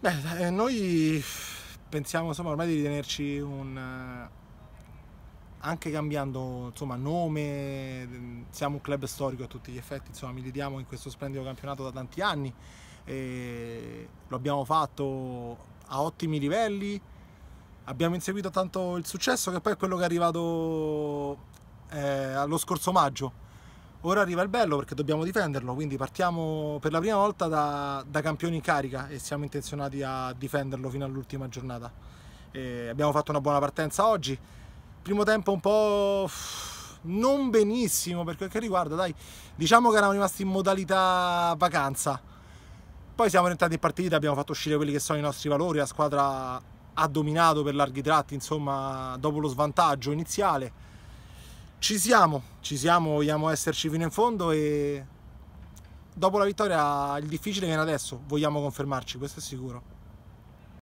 Beh, eh, noi pensiamo insomma, ormai di ritenerci un eh, anche cambiando insomma, nome, siamo un club storico a tutti gli effetti, insomma, militiamo in questo splendido campionato da tanti anni, lo abbiamo fatto a ottimi livelli, abbiamo inseguito tanto il successo che poi è quello che è arrivato eh, allo scorso maggio, Ora arriva il bello perché dobbiamo difenderlo, quindi partiamo per la prima volta da, da campioni in carica e siamo intenzionati a difenderlo fino all'ultima giornata. E abbiamo fatto una buona partenza oggi, primo tempo un po' non benissimo per quel che riguarda, dai, diciamo che eravamo rimasti in modalità vacanza. Poi siamo entrati in partita, abbiamo fatto uscire quelli che sono i nostri valori, la squadra ha dominato per larghi tratti, insomma, dopo lo svantaggio iniziale ci siamo, ci siamo, vogliamo esserci fino in fondo e dopo la vittoria il difficile viene adesso, vogliamo confermarci, questo è sicuro.